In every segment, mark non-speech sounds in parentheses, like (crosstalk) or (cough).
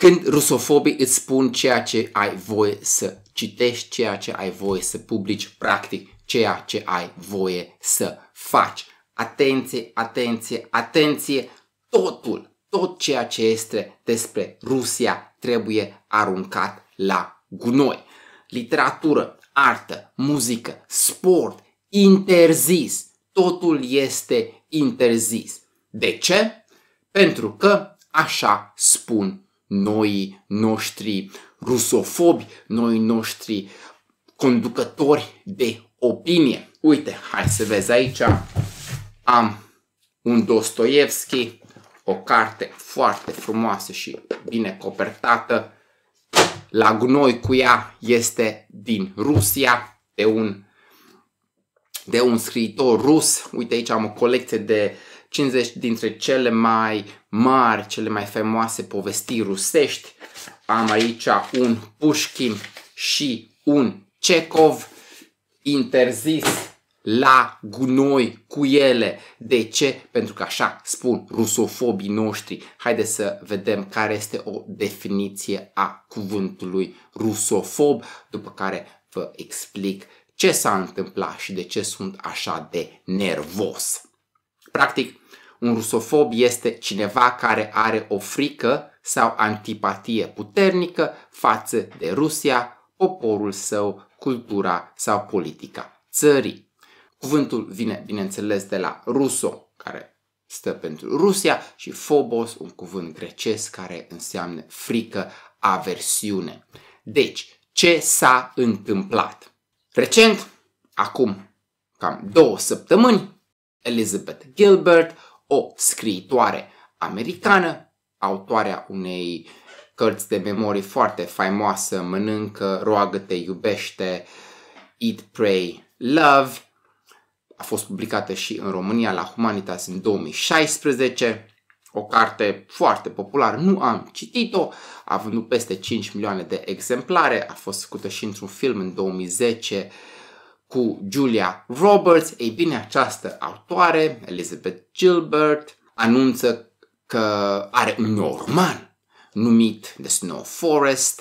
Când rusofobii îți spun ceea ce ai voie să citești, ceea ce ai voie să publici, practic ceea ce ai voie să faci. Atenție, atenție, atenție! Totul, tot ceea ce este despre Rusia trebuie aruncat la gunoi. Literatură, artă, muzică, sport, interzis. Totul este interzis. De ce? Pentru că așa spun noi noștri rusofobi, noi noștri conducători de opinie. Uite, hai să vezi aici, am un Dostoevski, o carte foarte frumoasă și bine copertată. La gunoi cu ea este din Rusia, de un, de un scriitor rus. Uite aici am o colecție de uh, 50 dintre cele mai mari, cele mai faimoase povestiri rusești. Am aici un Pushkin și un Cecov interzis la gunoi cu ele. De ce? Pentru că așa spun rusofobii noștri. Haideți să vedem care este o definiție a cuvântului rusofob, după care vă explic ce s-a întâmplat și de ce sunt așa de nervos. Practic, un rusofob este cineva care are o frică sau antipatie puternică față de Rusia, poporul său, cultura sau politica țării. Cuvântul vine, bineînțeles, de la ruso, care stă pentru Rusia, și phobos, un cuvânt grecesc care înseamnă frică, aversiune. Deci, ce s-a întâmplat? Recent, acum cam două săptămâni, Elizabeth Gilbert, o scriitoare americană, autoarea unei cărți de memorii foarte faimoasă, Mănâncă, Roagă-te, Iubește, Eat, Pray, Love. A fost publicată și în România la Humanitas în 2016, o carte foarte populară, nu am citit-o, a vândut peste 5 milioane de exemplare, a fost făcută și într-un film în 2010, cu Julia Roberts, ei bine această autoare, Elizabeth Gilbert, anunță că are un nou roman numit The Snow Forest,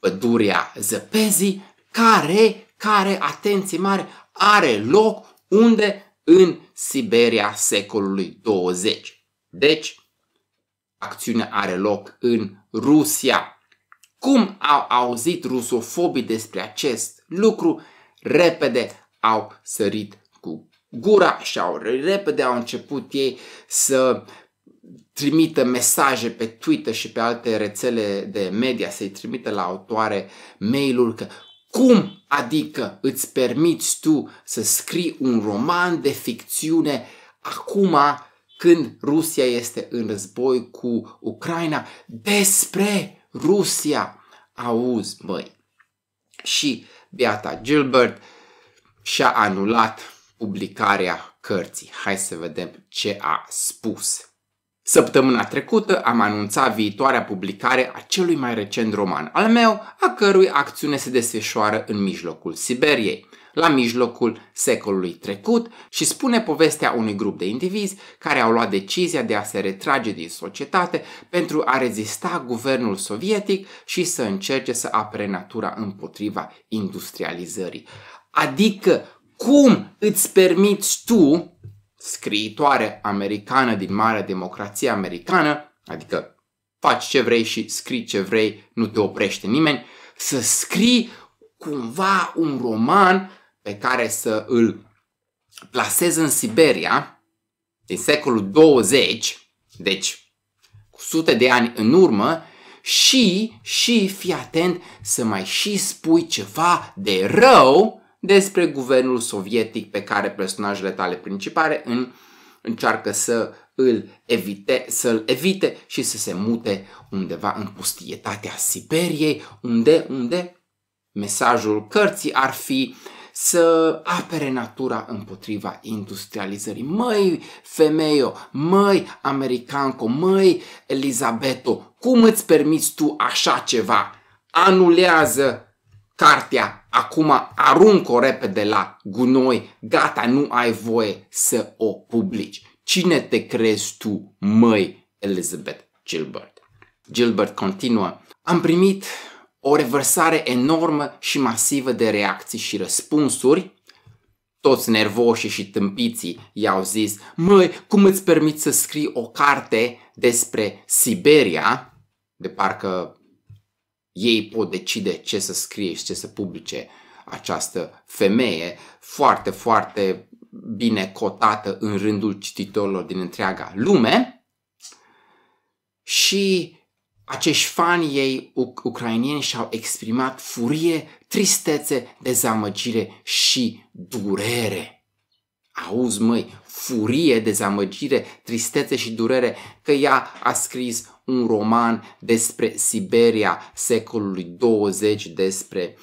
Pădurea Zăpezii, care, care, atenție mare, are loc unde? În Siberia secolului 20. Deci, acțiunea are loc în Rusia. Cum au auzit rusofobii despre acest lucru? repede au sărit cu gura și au repede au început ei să trimită mesaje pe Twitter și pe alte rețele de media, să-i trimită la autoare mail-uri că cum adică îți permiți tu să scrii un roman de ficțiune acum când Rusia este în război cu Ucraina despre Rusia? Auzi, băi. Și Beata Gilbert și-a anulat publicarea cărții. Hai să vedem ce a spus. Săptămâna trecută am anunțat viitoarea publicare a celui mai recent roman al meu, a cărui acțiune se desfășoară în mijlocul Siberiei la mijlocul secolului trecut și spune povestea unui grup de indivizi care au luat decizia de a se retrage din societate pentru a rezista guvernul sovietic și să încerce să apere natura împotriva industrializării. Adică cum îți permiți tu, scriitoare americană din Marea Democrație Americană, adică faci ce vrei și scrii ce vrei, nu te oprește nimeni, să scrii cumva un roman pe care să îl plasez în Siberia din secolul 20, deci cu sute de ani în urmă, și, și fii atent să mai și spui ceva de rău despre guvernul sovietic pe care personajele tale principale în, încearcă să îl evite, să-l evite și să se mute undeva în pustietatea Siberiei, unde, unde mesajul cărții ar fi uh, să apere natura împotriva industrializării. Măi, femeio, măi, americanco, măi, Elizabeto, cum îți permiți tu așa ceva? Anulează cartea, acum arunc-o repede la gunoi, gata, nu ai voie să o publici. Cine te crezi tu, măi, Elizabeth Gilbert? Gilbert continuă. Am primit o revărsare enormă și masivă de reacții și răspunsuri. Toți nervoși și tâmpiții i-au zis, măi, cum îți permiți să scrii o carte despre Siberia? De parcă ei pot decide ce să scrie și ce să publice această femeie foarte, foarte bine cotată în rândul cititorilor din întreaga lume. Și acești fani ei ucrainieni și-au exprimat furie, tristețe, dezamăgire și durere. Auzi, măi, furie, dezamăgire, tristețe și durere că ea a scris un roman despre Siberia secolului 20, despre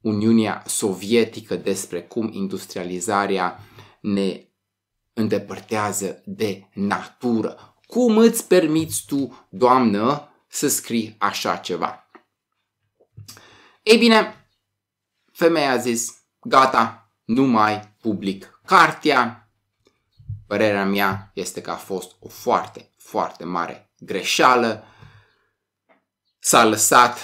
Uniunea Sovietică, despre cum industrializarea ne îndepărtează de natură. Cum îți permiți tu, doamnă, să scrii așa ceva. Ei bine, femeia a zis, gata, nu mai public cartea. Părerea mea este că a fost o foarte, foarte mare greșeală. S-a lăsat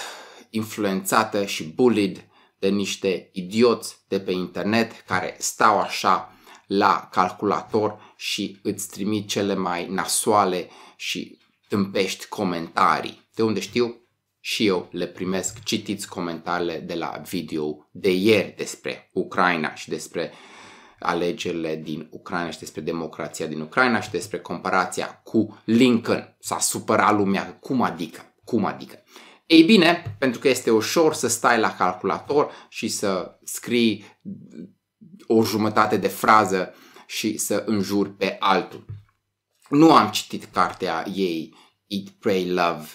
influențată și bullied de niște idioți de pe internet care stau așa la calculator și îți trimit cele mai nasoale și tâmpești comentarii, de unde știu și eu le primesc. Citiți comentariile de la video de ieri despre Ucraina și despre alegerile din Ucraina și despre democrația din Ucraina și despre comparația cu Lincoln. S-a supărat lumea. Cum adică? Cum adică? Ei bine, pentru că este ușor să stai la calculator și să scrii o jumătate de frază și să înjuri pe altul. Nu am citit cartea ei, Eat, Pray, Love.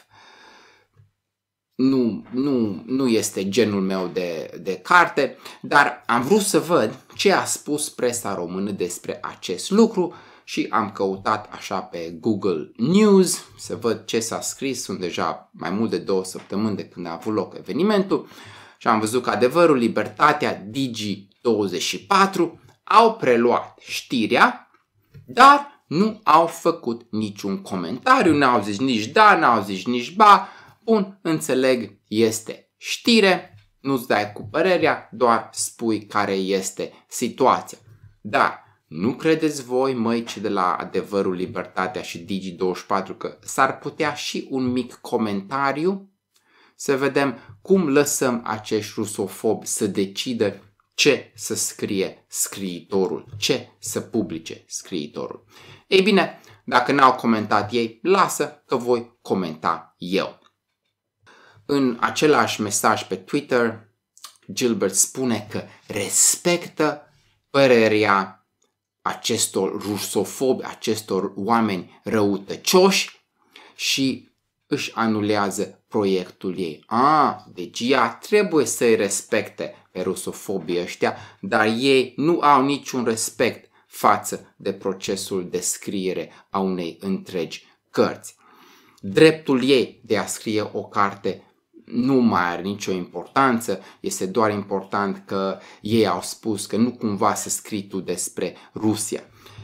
Nu, nu, nu este genul meu de, de carte, dar am vrut să văd ce a spus presa română despre acest lucru și am căutat așa pe Google News să văd ce s-a scris. Sunt deja mai mult de două săptămâni de când a avut loc evenimentul și am văzut că adevărul, libertatea, Digi24 au preluat știrea, dar nu au făcut niciun comentariu, n-au zis nici da, n-au zis nici ba. Bun, înțeleg, este știre, nu-ți dai cu părerea, doar spui care este situația. Dar nu credeți voi, măi, ce de la adevărul, libertatea și Digi24 că s-ar putea și un mic comentariu? Să vedem cum lăsăm acești rusofobi să decidă ce să scrie scriitorul, ce să publice scriitorul. Ei bine, dacă n-au comentat ei, lasă că voi comenta eu. În același mesaj pe Twitter, Gilbert spune că respectă părerea acestor rusofobi, acestor oameni răutăcioși și își anulează proiectul ei. A, deci ea trebuie să-i respecte pe rusofobii ăștia, dar ei nu au niciun respect față de procesul de scriere a unei întregi cărți. Dreptul ei de a scrie o carte nu mai are nicio importanță, este doar important că ei au spus că nu cumva scrii tu despre Rusia.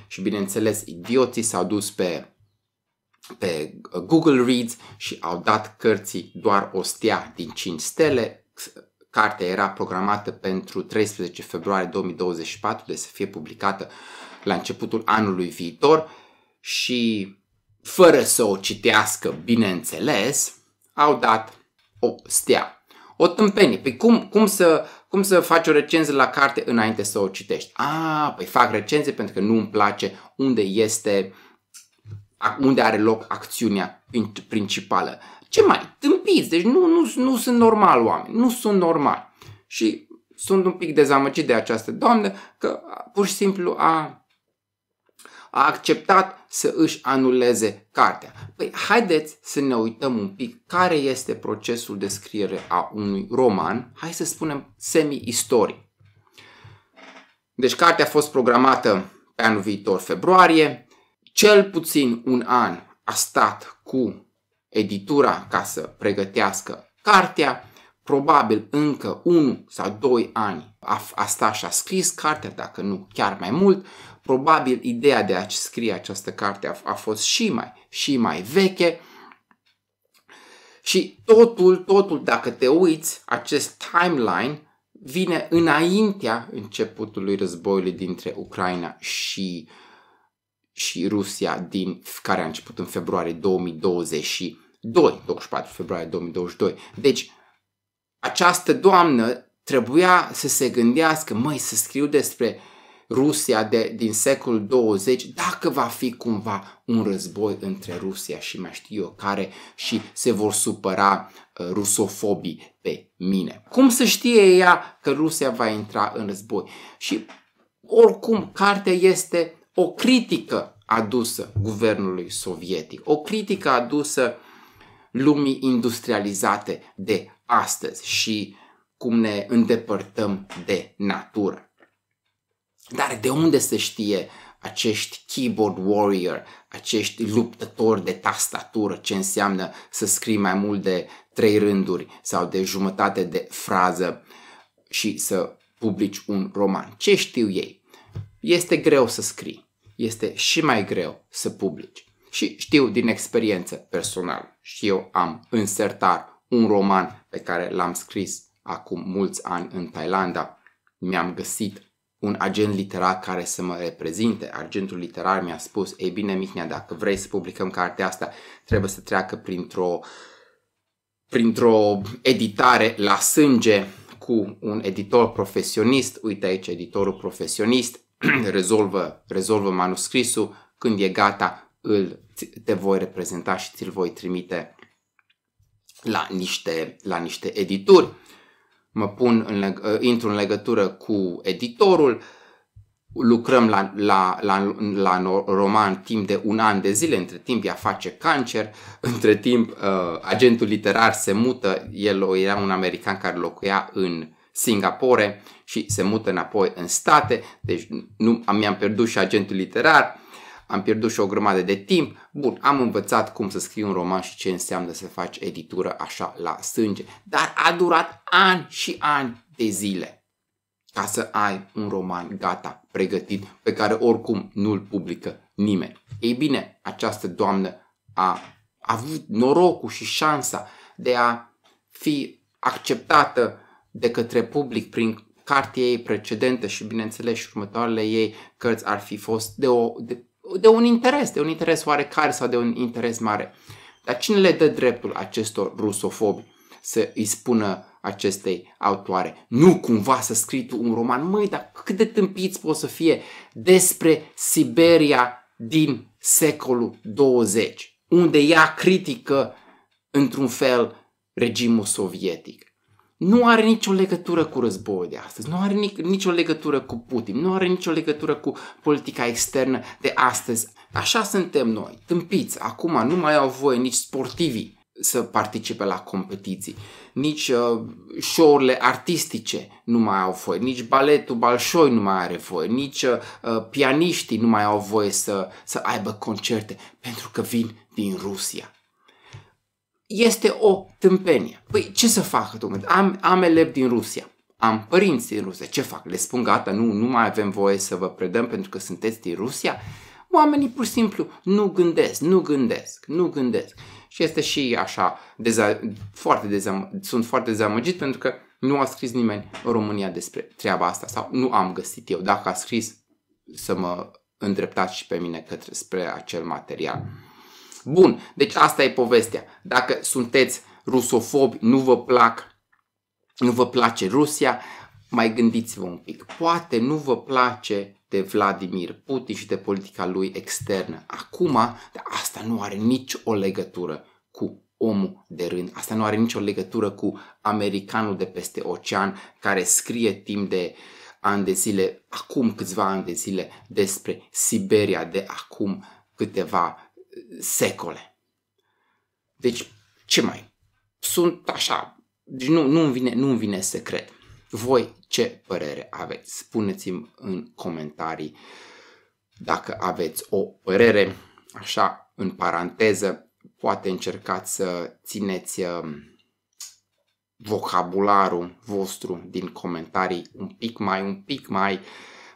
Și bineînțeles, idioții s-au dus pe pe Google Reads și au dat cărții doar o stea din 5 stele, Cartea era programată pentru 13 februarie 2024 de deci să fie publicată la începutul anului viitor și fără să o citească, bineînțeles, au dat o stea. O tâmpenie. Păi cum, cum, să, cum să faci o recenzie la carte înainte să o citești? A, păi fac recenzie pentru că nu îmi place unde este, unde are loc acțiunea principală ce mai, tâmpiți, deci nu, nu, nu sunt normal oameni, nu sunt normal. Și sunt un pic dezamăgit de această doamnă că pur și simplu a, a acceptat să își anuleze cartea. Păi haideți să ne uităm un pic care este procesul de scriere a unui roman, hai să spunem semi-istoric. Deci cartea a fost programată pe anul viitor, februarie, cel puțin un an a stat cu editura ca să pregătească cartea, probabil încă 1 sau 2 ani a, a sta și a scris cartea, dacă nu chiar mai mult, probabil ideea de a scrie această carte a, a fost și mai, și mai veche și totul, totul, dacă te uiți, acest timeline vine înaintea începutului războiului dintre Ucraina și uh, și Rusia din care a început în februarie 2022, 24 februarie 2022. Deci această doamnă trebuia să se gândească, măi, să scriu despre Rusia de, din secolul 20, dacă va fi cumva un război între Rusia și mai știu eu care și se vor supăra uh, rusofobii pe mine. Cum să știe ea că Rusia va intra în război? Și oricum, cartea este o critică adusă guvernului sovietic, o critică adusă lumii industrializate de astăzi și cum ne îndepărtăm de natură. Dar de unde se știe acești keyboard warrior, acești luptători de tastatură, ce înseamnă să scrii mai mult de trei rânduri sau de jumătate de frază și să publici un roman. Ce știu ei? Este greu să scrii este și mai greu să publici. Și știu din experiență personală și eu am în un roman pe care l-am scris acum mulți ani în Thailanda. Mi-am găsit un agent literar care să mă reprezinte. Agentul literar mi-a spus, ei bine Mihnea, dacă vrei să publicăm cartea asta, trebuie să treacă printr-o, printr-o editare la sânge cu un editor profesionist. Uite aici editorul profesionist, (clears throat) rezolvă, rezolvă manuscrisul, când e gata îl, te voi reprezenta și ți-l voi trimite la niște, la niște edituri. Mă pun în, ă, intru în legătură cu editorul, lucrăm la, la, la, la roman timp de un an de zile, între timp ea face cancer, (laughs) între timp uh, agentul literar se mută, el era un american care locuia în, Singapore și se mută înapoi în state, deci nu, mi-am pierdut și agentul literar, am pierdut și o grămadă de timp, bun, am învățat cum să scriu un roman și ce înseamnă să faci editură așa la sânge, dar a durat ani și ani de zile ca să ai un roman gata, pregătit, pe care oricum nu-l publică nimeni. Ei bine, această doamnă a avut norocul și șansa de a fi acceptată de către public prin cartea ei precedentă și bineînțeles și următoarele ei cărți ar fi fost de, o, de, de un interes, de un interes oarecare sau de un interes mare. Dar cine le dă dreptul acestor rusofobi să îi spună acestei autoare? Nu cumva să scrii tu un roman, măi, dar cât de tâmpiți poți să fie despre Siberia din secolul 20, unde ea critică într-un fel regimul sovietic nu are nicio legătură cu războiul de astăzi, nu are nic- nicio legătură cu Putin, nu are nicio legătură cu politica externă de astăzi. Așa suntem noi, tâmpiți, acum nu mai au voie nici sportivii să participe la competiții. Nici uh, show-urile artistice nu mai au voie, nici baletul Balșoi nu mai are voie, nici uh, uh pianiștii nu mai au voie să, să aibă concerte, pentru că vin din Rusia este o tâmpenie. Păi ce să facă, domnule? Am, am elevi din Rusia, am părinți din Rusia, ce fac? Le spun gata, nu, nu mai avem voie să vă predăm pentru că sunteți din Rusia? Oamenii pur și simplu nu gândesc, nu gândesc, nu gândesc. Și este și așa, deza- foarte dezam- sunt foarte dezamăgit pentru că nu a scris nimeni în România despre treaba asta sau nu am găsit eu. Dacă a scris, să mă îndreptați și pe mine către spre acel material. Bun, deci asta e povestea. Dacă sunteți rusofobi, nu vă plac, nu vă place Rusia, mai gândiți-vă un pic. Poate nu vă place de Vladimir Putin și de politica lui externă. Acum, dar asta nu are nici o legătură cu omul de rând. Asta nu are nicio legătură cu americanul de peste ocean care scrie timp de ani de zile, acum câțiva ani de zile, despre Siberia de acum câteva secole. Deci, ce mai? Sunt așa, deci nu, nu-mi, vine, nu-mi vine secret. Voi ce părere aveți? Spuneți-mi în comentarii dacă aveți o părere, așa, în paranteză, poate încercați să țineți um, vocabularul vostru din comentarii un pic mai, un pic mai,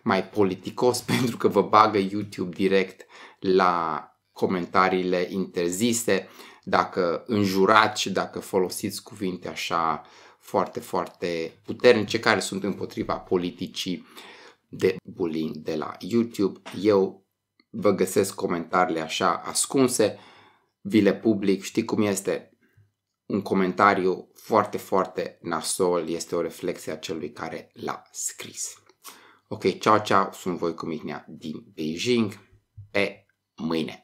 mai politicos (laughs) pentru că vă bagă YouTube direct la comentariile interzise, dacă înjurați și dacă folosiți cuvinte așa foarte, foarte puternice care sunt împotriva politicii de bullying de la YouTube. Eu vă găsesc comentariile așa ascunse, vi le public, știi cum este? Un comentariu foarte, foarte nasol este o reflexie a celui care l-a scris. Ok, ceau, ceau, sunt voi cu Mihnea din Beijing. Pe mâine!